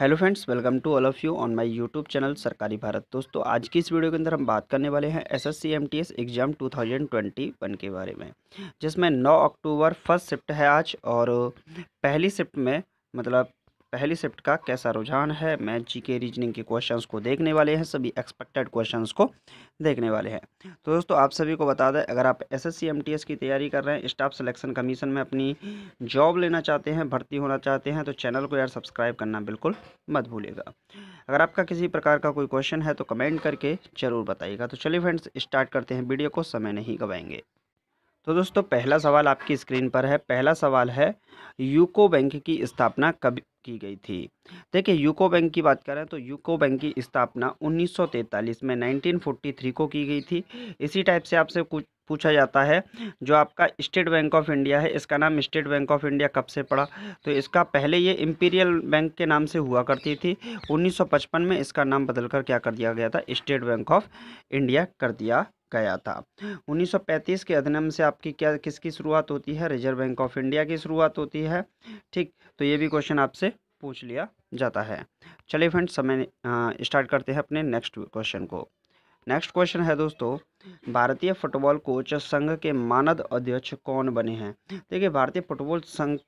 hello friends welcome to all of you on my YouTube channel Sarkari Bharat दोस्तों आज की इस वीडियो के अंदर हम बात करने वाले हैं एसएससी एमटीएस एग्ज़ाम 2021 के बारे में जिसमें 9 अक्टूबर फर्स्ट शिफ्ट है आज और पहली शिफ्ट में मतलब पहली शिफ्ट का कैसा रुझान है मैथ जी के रीजनिंग के क्वेश्चंस को देखने वाले हैं सभी एक्सपेक्टेड क्वेश्चंस को देखने वाले हैं तो दोस्तों आप सभी को बता दें अगर आप एसएससी एमटीएस की तैयारी कर रहे हैं स्टाफ सिलेक्शन कमीशन में अपनी जॉब लेना चाहते हैं भर्ती होना चाहते हैं तो चैनल को यार सब्सक्राइब करना बिल्कुल मत भूलेगा अगर आपका किसी प्रकार का कोई क्वेश्चन है तो कमेंट करके ज़रूर बताइएगा तो चलिए फ्रेंड्स स्टार्ट करते हैं वीडियो को समय नहीं गवाएंगे तो दोस्तों पहला सवाल आपकी स्क्रीन पर है पहला सवाल है यूको बैंक की स्थापना कब की गई थी देखिए यूको बैंक की बात करें तो यूको बैंक की स्थापना 1943 में 1943 को की गई थी इसी टाइप से आपसे कुछ पूछा जाता है जो आपका स्टेट बैंक ऑफ इंडिया है इसका नाम स्टेट बैंक ऑफ इंडिया कब से पड़ा तो इसका पहले ये इम्पीरियल बैंक के नाम से हुआ करती थी 1955 में इसका नाम बदलकर क्या कर दिया गया था स्टेट बैंक ऑफ इंडिया कर दिया गया था 1935 के अधिनियम से आपकी क्या किसकी शुरुआत होती है रिजर्व बैंक ऑफ इंडिया की शुरुआत होती है ठीक तो ये भी क्वेश्चन आपसे पूछ लिया जाता है चलिए फ्रेंड्स समय स्टार्ट करते हैं अपने नेक्स्ट क्वेश्चन को नेक्स्ट क्वेश्चन है दोस्तों भारतीय फुटबॉल कोच संघ के मानद अध्यक्ष कौन बने हैं देखिए भारतीय फुटबॉल संघ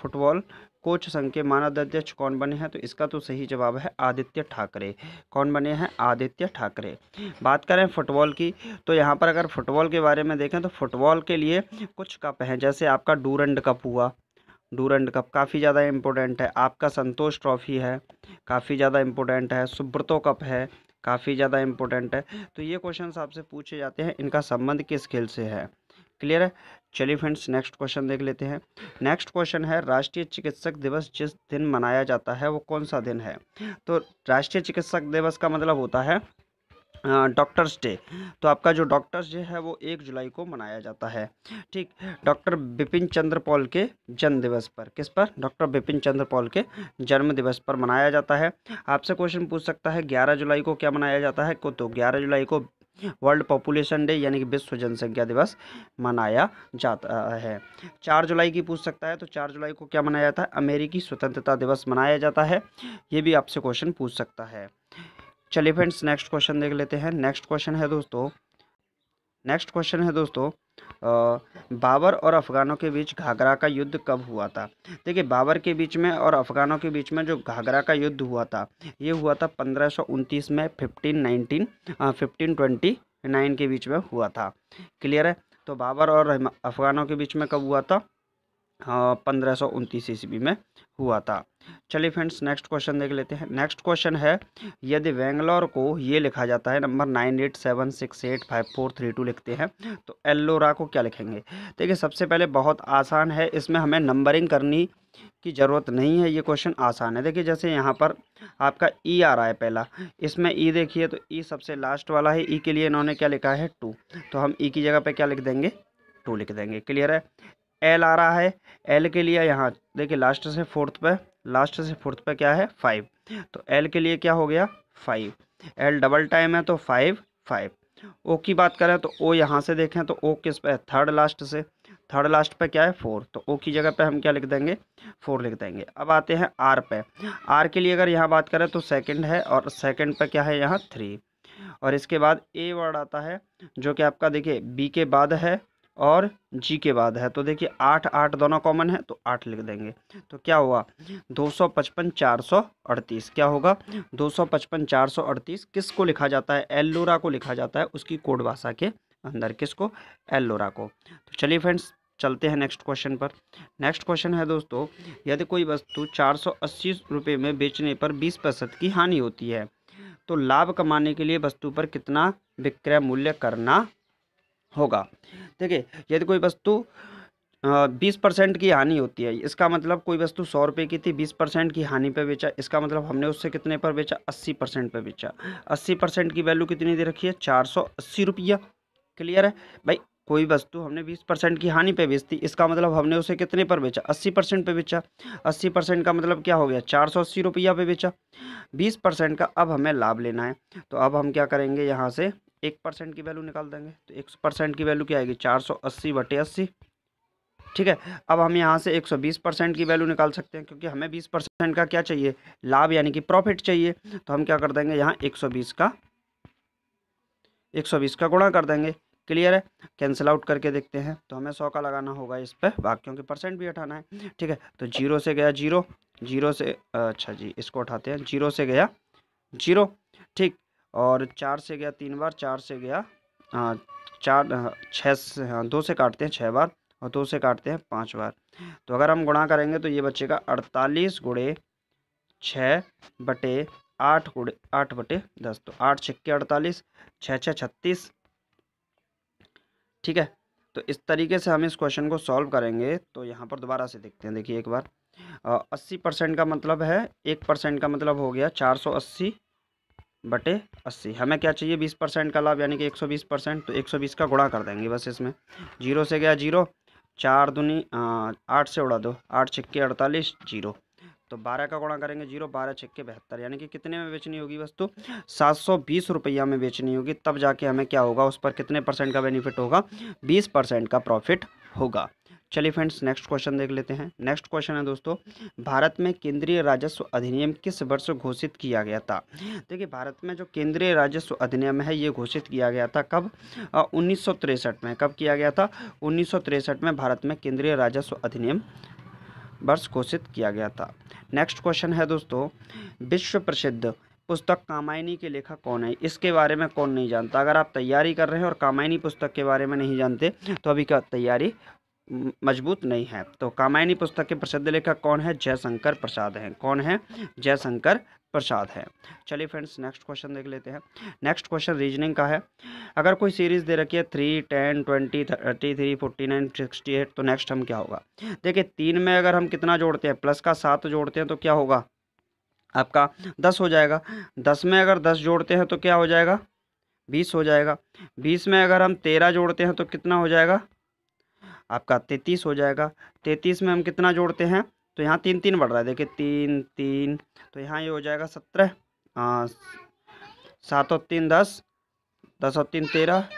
फुटबॉल कोच संघ के मानद अध्यक्ष कौन बने हैं तो इसका तो सही जवाब है आदित्य ठाकरे कौन बने हैं आदित्य ठाकरे बात करें फुटबॉल की तो यहाँ पर अगर फुटबॉल के बारे में देखें तो फुटबॉल के लिए कुछ कप हैं जैसे आपका डूरंड कप हुआ डूरंड कप काफ़ी ज़्यादा इम्पोर्टेंट है आपका संतोष ट्रॉफ़ी है काफ़ी ज़्यादा इम्पोर्टेंट है सुब्रतो कप है काफ़ी ज़्यादा इम्पोर्टेंट है तो ये क्वेश्चन आपसे पूछे जाते हैं इनका संबंध किस खेल से है क्लियर है चलिए फ्रेंड्स नेक्स्ट क्वेश्चन देख लेते हैं नेक्स्ट क्वेश्चन है राष्ट्रीय चिकित्सक दिवस जिस दिन मनाया जाता है वो कौन सा दिन है तो राष्ट्रीय चिकित्सक दिवस का मतलब होता है डॉक्टर्स डे तो आपका जो डॉक्टर्स डे है वो एक जुलाई को मनाया जाता है ठीक डॉक्टर बिपिन चंद्र पॉल के जन्म दिवस पर किस पर डॉक्टर बिपिन चंद्र पॉल के जन्म दिवस पर मनाया जाता है आपसे क्वेश्चन पूछ सकता है ग्यारह जुलाई को क्या मनाया जाता है को तो ग्यारह जुलाई को वर्ल्ड पॉपुलेशन डे यानी कि विश्व जनसंख्या दिवस मनाया जाता है चार जुलाई की पूछ सकता है तो चार जुलाई को क्या मनाया जाता है अमेरिकी स्वतंत्रता दिवस मनाया जाता है ये भी आपसे क्वेश्चन पूछ सकता है चलिए फ्रेंड्स नेक्स्ट क्वेश्चन देख लेते हैं नेक्स्ट क्वेश्चन है दोस्तों नेक्स्ट क्वेश्चन है दोस्तों बाबर और अफ़गानों के बीच घाघरा का युद्ध कब हुआ था देखिए बाबर के बीच में और अफ़गानों के बीच में जो घाघरा का युद्ध हुआ था ये हुआ था पंद्रह में fifteen nineteen fifteen twenty nine के बीच में हुआ था क्लियर है तो बाबर और अफ़गानों के बीच में कब हुआ था पंद्रह सौ उनतीस ईस्वी में हुआ था चलिए फ्रेंड्स नेक्स्ट क्वेश्चन देख लेते हैं नेक्स्ट क्वेश्चन है यदि बेंगलोर को ये लिखा जाता है number nine eight seven six eight five four three two लिखते हैं तो एल्लोरा को क्या लिखेंगे देखिए सबसे पहले बहुत आसान है इसमें हमें नंबरिंग करनी की ज़रूरत नहीं है ये क्वेश्चन आसान है देखिए जैसे यहाँ पर आपका ई e आ रहा है पहला इसमें ई e देखिए तो ई e सबसे लास्ट वाला है ई के लिए इन्होंने क्या लिखा है टू तो हम ई की जगह पर क्या लिख देंगे टू लिख देंगे क्लियर है एल आ रहा है एल के लिए यहाँ देखिए लास्ट से फोर्थ पे लास्ट से फोर्थ पे क्या है फाइव तो एल के लिए क्या हो गया फाइव एल डबल टाइम है तो फाइव फाइव ओ की बात करें तो ओ यहाँ से देखें तो ओ किस पे थर्ड लास्ट से थर्ड लास्ट पे क्या है फोर तो ओ की जगह पे हम क्या लिख देंगे फोर लिख देंगे अब आते हैं आर पे आर के लिए अगर यहाँ बात करें तो सेकंड है और सेकंड पे क्या है यहाँ थ्री और इसके बाद ए वर्ड आता है जो कि आपका देखिए बी के बाद है और जी के बाद है तो देखिए आठ आठ दोनों कॉमन है तो आठ लिख देंगे तो क्या हुआ दो सौ पचपन चार सौ अड़तीस क्या होगा दो सौ पचपन चार सौ अड़तीस किस को लिखा जाता है एल्लोरा को लिखा जाता है उसकी कोड भाषा के अंदर किसको एल्लोरा को तो चलिए फ्रेंड्स चलते हैं नेक्स्ट क्वेश्चन पर नेक्स्ट क्वेश्चन है दोस्तों यदि कोई वस्तु चार सौ अस्सी रुपये में बेचने पर बीस प्रतिशत की हानि होती है तो लाभ कमाने के लिए वस्तु पर कितना विक्रय मूल्य करना होगा ठीक है यदि कोई वस्तु बीस परसेंट की हानि होती है इसका मतलब कोई वस्तु सौ रुपये की थी बीस परसेंट की हानि पर बेचा इसका मतलब हमने उससे कितने पर बेचा अस्सी परसेंट पर बेचा अस्सी परसेंट की वैल्यू कितनी दे रखी है चार सौ अस्सी रुपया क्लियर है भाई कोई वस्तु हमने बीस परसेंट की हानि पर बेचती इसका मतलब हमने उसे कितने पर बेचा अस्सी परसेंट पर बेचा अस्सी परसेंट का मतलब क्या हो गया चार सौ अस्सी रुपया पर बेचा बीस परसेंट का अब हमें लाभ लेना है तो अब हम क्या करेंगे यहाँ से एक परसेंट की वैल्यू निकाल देंगे तो एक परसेंट की वैल्यू क्या आएगी चार सौ अस्सी बटे अस्सी ठीक है अब हम यहाँ से एक सौ बीस परसेंट की वैल्यू निकाल सकते हैं क्योंकि हमें बीस परसेंट का क्या चाहिए लाभ यानी कि प्रॉफिट चाहिए तो हम क्या कर देंगे यहाँ एक सौ बीस का एक सौ बीस का गुणा कर देंगे क्लियर है कैंसिल आउट करके देखते हैं तो हमें सौ का लगाना होगा इस पर बाकी के परसेंट भी हटाना है ठीक है तो जीरो से गया जीरो जीरो से अच्छा जी इसको उठाते हैं जीरो से गया जीरो ठीक और चार से गया तीन बार चार से गया आ, हाँ, चार हाँ, छः से हाँ दो से काटते हैं छः बार और दो से काटते हैं पाँच बार तो अगर हम गुणा करेंगे तो ये का अड़तालीस गुड़े छः बटे आठ गुड़े आठ बटे दस तो आठ छक्के अड़तालीस छः छः छत्तीस ठीक है तो इस तरीके से हम इस क्वेश्चन को सॉल्व करेंगे तो यहाँ पर दोबारा से देखते हैं देखिए एक बार अस्सी परसेंट का मतलब है एक परसेंट का मतलब हो गया चार सौ अस्सी बटे अस्सी हमें क्या चाहिए बीस परसेंट का लाभ यानी कि एक सौ बीस परसेंट तो एक सौ बीस का गुणा कर देंगे बस इसमें जीरो से गया जीरो चार दुनी आठ से उड़ा दो आठ छक्के अड़तालीस जीरो तो बारह का गुणा करेंगे जीरो बारह छिक्के बहत्तर यानी कि कितने में बेचनी होगी वस्तु सात सौ बीस रुपया में बेचनी होगी तब जाके हमें क्या होगा उस पर कितने परसेंट का बेनिफिट होगा बीस परसेंट का प्रॉफिट होगा चलिए फ्रेंड्स नेक्स्ट क्वेश्चन देख लेते हैं नेक्स्ट क्वेश्चन है दोस्तों भारत में केंद्रीय राजस्व अधिनियम किस वर्ष घोषित किया गया था देखिए भारत में जो केंद्रीय राजस्व अधिनियम है ये घोषित किया गया था कब उन्नीस में कब किया गया था उन्नीस में भारत में केंद्रीय राजस्व अधिनियम वर्ष घोषित किया गया था नेक्स्ट क्वेश्चन है दोस्तों विश्व प्रसिद्ध पुस्तक कामायनी के लेखक कौन है इसके बारे में कौन नहीं जानता अगर आप तैयारी कर रहे हैं और कामायनी पुस्तक के बारे में नहीं जानते तो अभी का तैयारी मजबूत नहीं है तो कामायनी पुस्तक के प्रसिद्ध लेखक कौन है जयशंकर प्रसाद हैं कौन है जयशंकर प्रसाद है चलिए फ्रेंड्स नेक्स्ट क्वेश्चन देख लेते हैं नेक्स्ट क्वेश्चन रीजनिंग का है अगर कोई सीरीज दे रखी है three ten twenty thirty three forty nine sixty eight तो नेक्स्ट हम क्या होगा देखिए तीन में अगर हम कितना जोड़ते हैं प्लस का सात जोड़ते हैं तो क्या होगा आपका दस हो जाएगा दस में अगर दस जोड़ते हैं तो क्या हो जाएगा बीस हो जाएगा बीस में अगर हम तेरह जोड़ते हैं तो कितना हो जाएगा आपका तैतीस हो जाएगा तैतीस में हम कितना जोड़ते हैं तो यहाँ तीन तीन बढ़ रहा है देखिए तीन तीन तो यहाँ ये हो जाएगा सत्रह हाँ, सात और तीन दस दस और तीन तेरह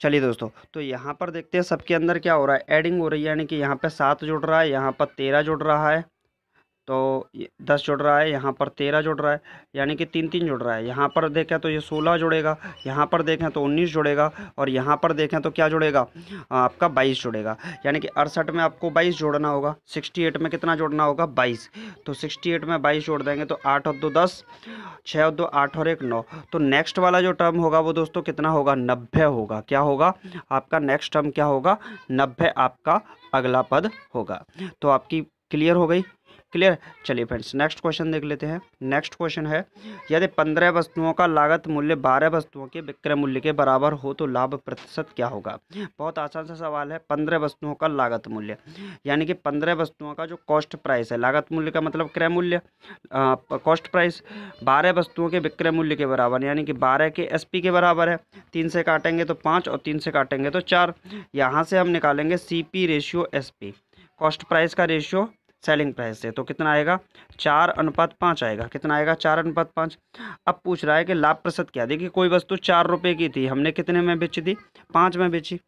चलिए दोस्तों तो यहाँ पर देखते हैं सबके अंदर क्या हो रहा है एडिंग हो रही है यानी कि यहाँ पर सात जुड़ रहा है यहाँ पर तेरह जुड़ रहा है तो दस जुड़ रहा है यहाँ पर तेरह जुड़ रहा है यानी कि तीन तीन जुड़ रहा है यहाँ पर देखें तो ये सोलह जुड़ेगा यहाँ पर देखें तो उन्नीस जुड़ेगा और यहाँ पर देखें तो क्या जुड़ेगा आपका बाईस जुड़ेगा यानी कि अड़सठ में आपको बाईस जोड़ना होगा सिक्सटी एट में कितना जोड़ना होगा बाईस तो सिक्सटी एट में बाईस जोड़ देंगे तो आठ और दो दस छः और दो आठ और एक नौ तो नेक्स्ट वाला जो टर्म होगा वो दोस्तों कितना होगा नब्बे होगा क्या होगा आपका नेक्स्ट टर्म क्या होगा नब्बे आपका अगला पद होगा तो आपकी क्लियर हो गई क्लियर चलिए फ्रेंड्स नेक्स्ट क्वेश्चन देख लेते हैं नेक्स्ट क्वेश्चन है यदि पंद्रह वस्तुओं का लागत मूल्य बारह वस्तुओं के विक्रय मूल्य के बराबर हो तो लाभ प्रतिशत क्या होगा बहुत आसान सा सवाल है पंद्रह वस्तुओं का लागत मूल्य यानी कि पंद्रह वस्तुओं का जो कॉस्ट प्राइस है लागत मूल्य का मतलब क्रय मूल्य कॉस्ट प्राइस बारह वस्तुओं के विक्रय मूल्य के बराबर यानी कि बारह के एस के बराबर है तीन से काटेंगे तो पाँच और तीन से काटेंगे तो चार यहाँ से हम निकालेंगे सी रेशियो एस कॉस्ट प्राइस का रेशियो सेलिंग प्राइस से तो कितना आएगा चार अनुपात पाँच आएगा कितना आएगा चार अनुपात पाँच अब पूछ रहा है कि लाभ प्रतिशत क्या देखिए कोई वस्तु चार रुपये की थी हमने कितने में बेची थी पाँच में बेची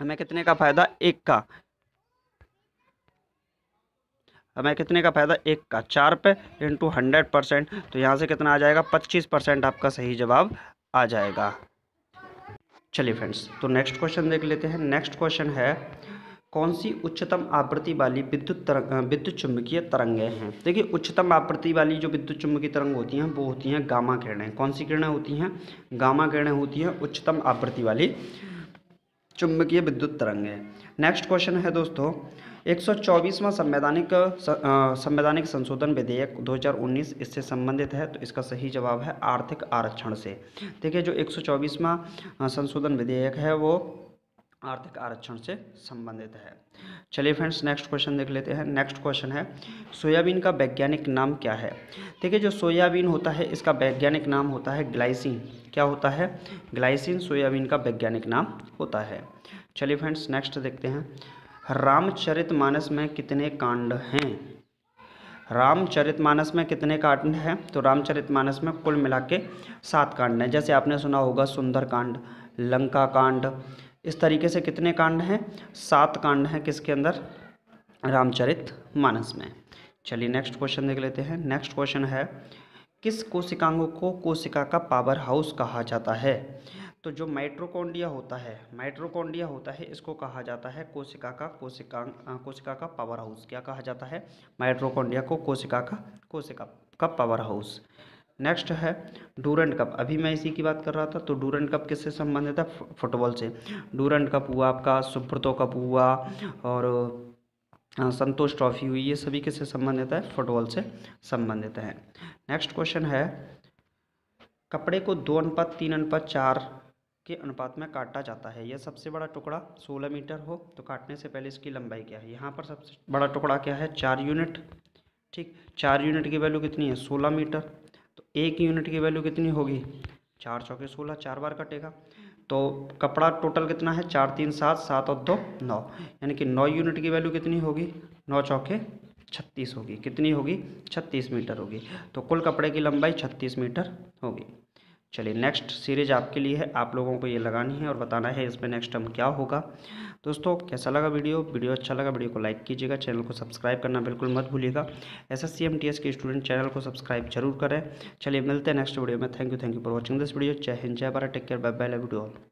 हमें कितने का फ़ायदा एक का हमें कितने का फ़ायदा एक का चार पे इंटू हंड्रेड परसेंट तो यहाँ से कितना आ जाएगा पच्चीस परसेंट आपका सही जवाब आ जाएगा चलिए फ्रेंड्स तो नेक्स्ट क्वेश्चन देख लेते हैं नेक्स्ट क्वेश्चन है कौन सी उच्चतम आवृत्ति वाली विद्युत तरंग विद्युत चुंबकीय तरंगें हैं देखिए उच्चतम आवृत्ति वाली जो विद्युत चुंबकीय तरंग होती हैं वो होती हैं गामा किरणें कौन सी किरणें होती हैं गामा किरणें होती हैं उच्चतम आवृत्ति वाली चुंबकीय विद्युत तरंगें नेक्स्ट क्वेश्चन है दोस्तों एक सौ चौबीसवां संवैधानिक संवैधानिक संशोधन विधेयक 2019 इससे संबंधित है तो इसका सही जवाब है आर्थिक आरक्षण से देखिए जो एक सौ चौबीसवां संशोधन विधेयक है वो आर्थिक आरक्षण से संबंधित है चलिए फ्रेंड्स नेक्स्ट क्वेश्चन देख लेते हैं नेक्स्ट क्वेश्चन है सोयाबीन का वैज्ञानिक नाम क्या है देखिए जो सोयाबीन होता है इसका वैज्ञानिक नाम होता है ग्लाइसिन क्या होता है ग्लाइसिन सोयाबीन का वैज्ञानिक नाम होता है चलिए फ्रेंड्स नेक्स्ट देखते हैं मानस में कितने कांड हैं मानस में कितने कांड हैं तो मानस में कुल मिला के सात कांड हैं जैसे आपने सुना होगा सुंदर कांड लंका कांड इस तरीके से कितने कांड हैं सात कांड हैं किसके अंदर रामचरित मानस में चलिए नेक्स्ट क्वेश्चन देख लेते हैं नेक्स्ट क्वेश्चन है किस कोशिकांगों को कोशिका का पावर हाउस कहा जाता है तो जो माइट्रोकोंडिया होता है माइट्रोकोंडिया होता है इसको कहा जाता है कोशिका का कोशिकांग कोशिका का पावर हाउस क्या कहा जाता है माइट्रोकोंडिया को कोशिका का कोशिका का पावर हाउस नेक्स्ट है डूरेंट कप अभी मैं इसी की बात कर रहा था तो डूरेंट कप किससे संबंधित है फुटबॉल से डूरेंट कप हुआ आपका सुब्रतो कप हुआ और संतोष ट्रॉफी हुई ये सभी किससे संबंधित है फुटबॉल से संबंधित है नेक्स्ट क्वेश्चन है कपड़े को दो अनुपात तीन अनुपात चार के अनुपात में काटा जाता है यह सबसे बड़ा टुकड़ा सोलह मीटर हो तो काटने से पहले इसकी लंबाई क्या है यहाँ पर सबसे बड़ा टुकड़ा क्या है चार यूनिट ठीक चार यूनिट की वैल्यू कितनी है सोलह मीटर एक यूनिट की वैल्यू कितनी होगी चार चौके सोलह चार बार कटेगा तो कपड़ा टोटल कितना है चार तीन सात सात और दो नौ यानी कि नौ यूनिट की वैल्यू कितनी होगी नौ चौके छत्तीस होगी कितनी होगी छत्तीस मीटर होगी तो कुल कपड़े की लंबाई छत्तीस मीटर होगी चलिए नेक्स्ट सीरीज आपके लिए है आप लोगों को ये लगानी है और बताना है इसमें नेक्स्ट टर्म क्या होगा दोस्तों कैसा लगा वीडियो वीडियो अच्छा लगा वीडियो को लाइक कीजिएगा चैनल को सब्सक्राइब करना बिल्कुल मत भूलिएगा एस एस के स्टूडेंट चैनल को सब्सक्राइब जरूर करें चलिए मिलते हैं नेक्स्ट वीडियो में thank you thank you for watching this video जय हिंद जय Bharat take care bye bye video